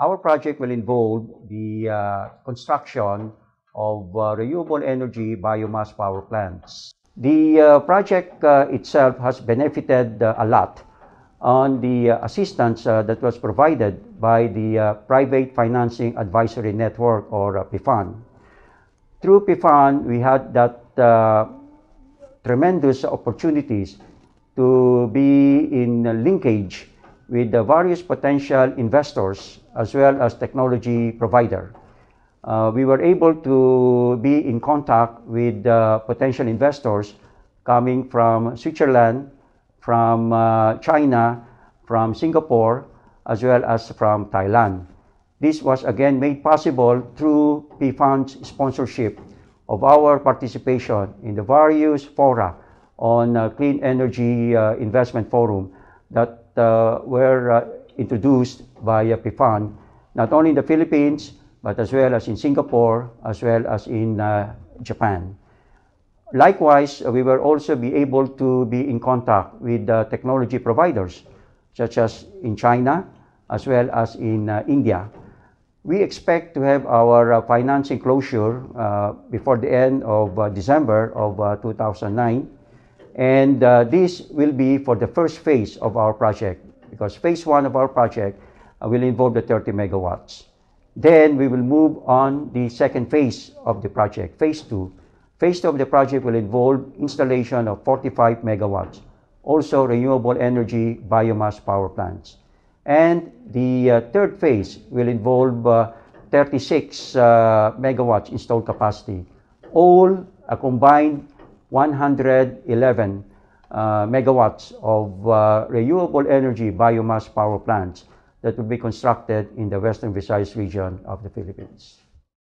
Our project will involve the uh, construction of uh, renewable energy biomass power plants. The uh, project uh, itself has benefited uh, a lot on the uh, assistance that was provided by the Private Financing Advisory Network or PIFAN. Through PIFAN, we had that tremendous opportunities to be in linkage with the various potential investors as well as technology provider. Uh, we were able to be in contact with uh, potential investors coming from Switzerland, from uh, China, from Singapore, as well as from Thailand. This was again made possible through PFund's sponsorship of our participation in the various fora on uh, Clean Energy uh, Investment Forum that uh, were uh, introduced by PIFAN, not only in the Philippines, but as well as in Singapore, as well as in uh, Japan. Likewise, we will also be able to be in contact with technology providers, such as in China, as well as in India. We expect to have our financing closure before the end of December of 2009, and uh, this will be for the first phase of our project because phase one of our project uh, will involve the 30 megawatts. Then we will move on the second phase of the project, phase two. Phase two of the project will involve installation of 45 megawatts, also renewable energy biomass power plants. And the uh, third phase will involve uh, 36 uh, megawatts installed capacity, all a uh, combined 111 uh, megawatts of uh, renewable energy biomass power plants that will be constructed in the Western Visayas region of the Philippines.